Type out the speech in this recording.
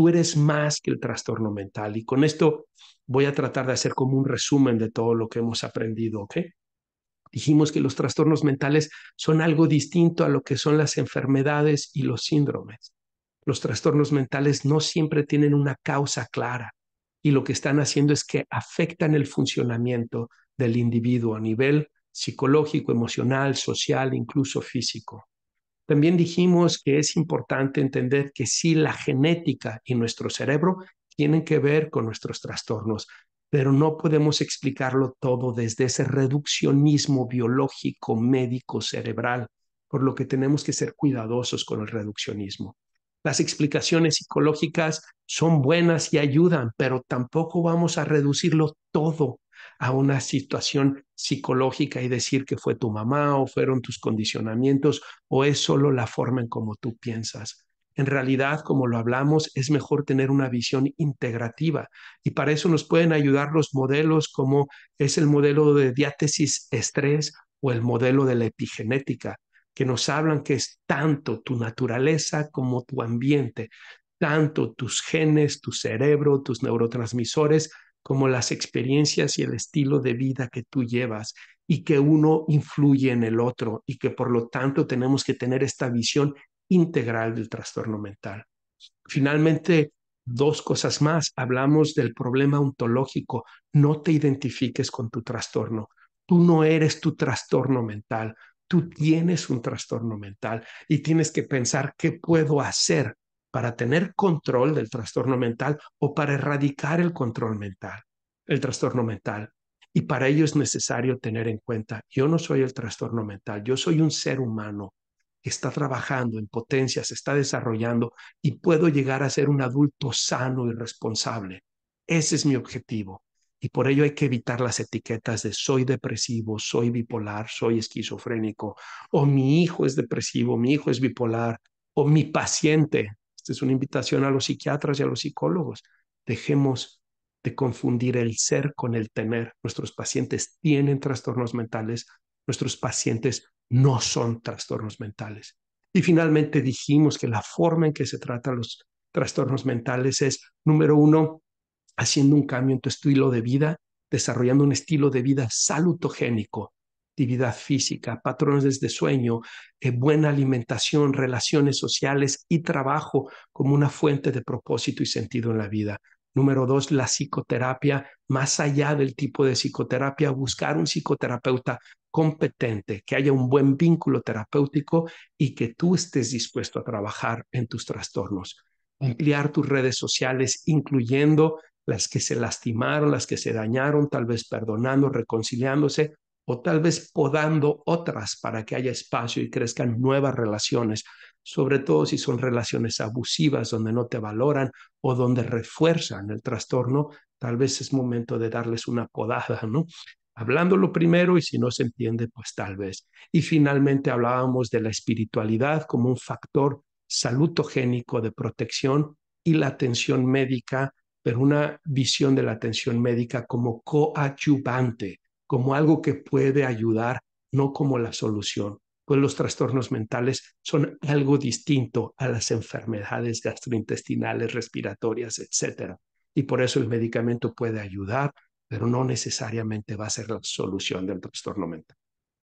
tú eres más que el trastorno mental. Y con esto voy a tratar de hacer como un resumen de todo lo que hemos aprendido, Dijimos que los trastornos mentales son algo distinto a lo que son las enfermedades y los síndromes. Los trastornos mentales no siempre tienen una causa clara y lo que están haciendo es que afectan el funcionamiento del individuo a nivel psicológico, emocional, social, incluso físico. También dijimos que es importante entender que sí, la genética y nuestro cerebro tienen que ver con nuestros trastornos, pero no podemos explicarlo todo desde ese reduccionismo biológico, médico, cerebral, por lo que tenemos que ser cuidadosos con el reduccionismo. Las explicaciones psicológicas son buenas y ayudan, pero tampoco vamos a reducirlo todo a una situación psicológica y decir que fue tu mamá o fueron tus condicionamientos o es solo la forma en como tú piensas. En realidad, como lo hablamos, es mejor tener una visión integrativa y para eso nos pueden ayudar los modelos como es el modelo de diátesis estrés o el modelo de la epigenética, que nos hablan que es tanto tu naturaleza como tu ambiente, tanto tus genes, tu cerebro, tus neurotransmisores como las experiencias y el estilo de vida que tú llevas y que uno influye en el otro y que por lo tanto tenemos que tener esta visión integral del trastorno mental. Finalmente, dos cosas más. Hablamos del problema ontológico. No te identifiques con tu trastorno. Tú no eres tu trastorno mental. Tú tienes un trastorno mental y tienes que pensar qué puedo hacer para tener control del trastorno mental o para erradicar el control mental, el trastorno mental. Y para ello es necesario tener en cuenta, yo no soy el trastorno mental, yo soy un ser humano que está trabajando en potencia, se está desarrollando y puedo llegar a ser un adulto sano y responsable. Ese es mi objetivo. Y por ello hay que evitar las etiquetas de soy depresivo, soy bipolar, soy esquizofrénico, o mi hijo es depresivo, mi hijo es bipolar, o mi paciente esta es una invitación a los psiquiatras y a los psicólogos. Dejemos de confundir el ser con el tener. Nuestros pacientes tienen trastornos mentales, nuestros pacientes no son trastornos mentales. Y finalmente dijimos que la forma en que se tratan los trastornos mentales es, número uno, haciendo un cambio en tu estilo de vida, desarrollando un estilo de vida salutogénico, actividad física, patrones de sueño, eh, buena alimentación, relaciones sociales y trabajo como una fuente de propósito y sentido en la vida. Número dos, la psicoterapia, más allá del tipo de psicoterapia, buscar un psicoterapeuta competente, que haya un buen vínculo terapéutico y que tú estés dispuesto a trabajar en tus trastornos. Ampliar tus redes sociales, incluyendo las que se lastimaron, las que se dañaron, tal vez perdonando, reconciliándose, o tal vez podando otras para que haya espacio y crezcan nuevas relaciones, sobre todo si son relaciones abusivas donde no te valoran o donde refuerzan el trastorno, tal vez es momento de darles una podada, ¿no? Hablándolo primero y si no se entiende, pues tal vez. Y finalmente hablábamos de la espiritualidad como un factor salutogénico de protección y la atención médica, pero una visión de la atención médica como coadyuvante como algo que puede ayudar, no como la solución, pues los trastornos mentales son algo distinto a las enfermedades gastrointestinales, respiratorias, etc. Y por eso el medicamento puede ayudar, pero no necesariamente va a ser la solución del trastorno mental.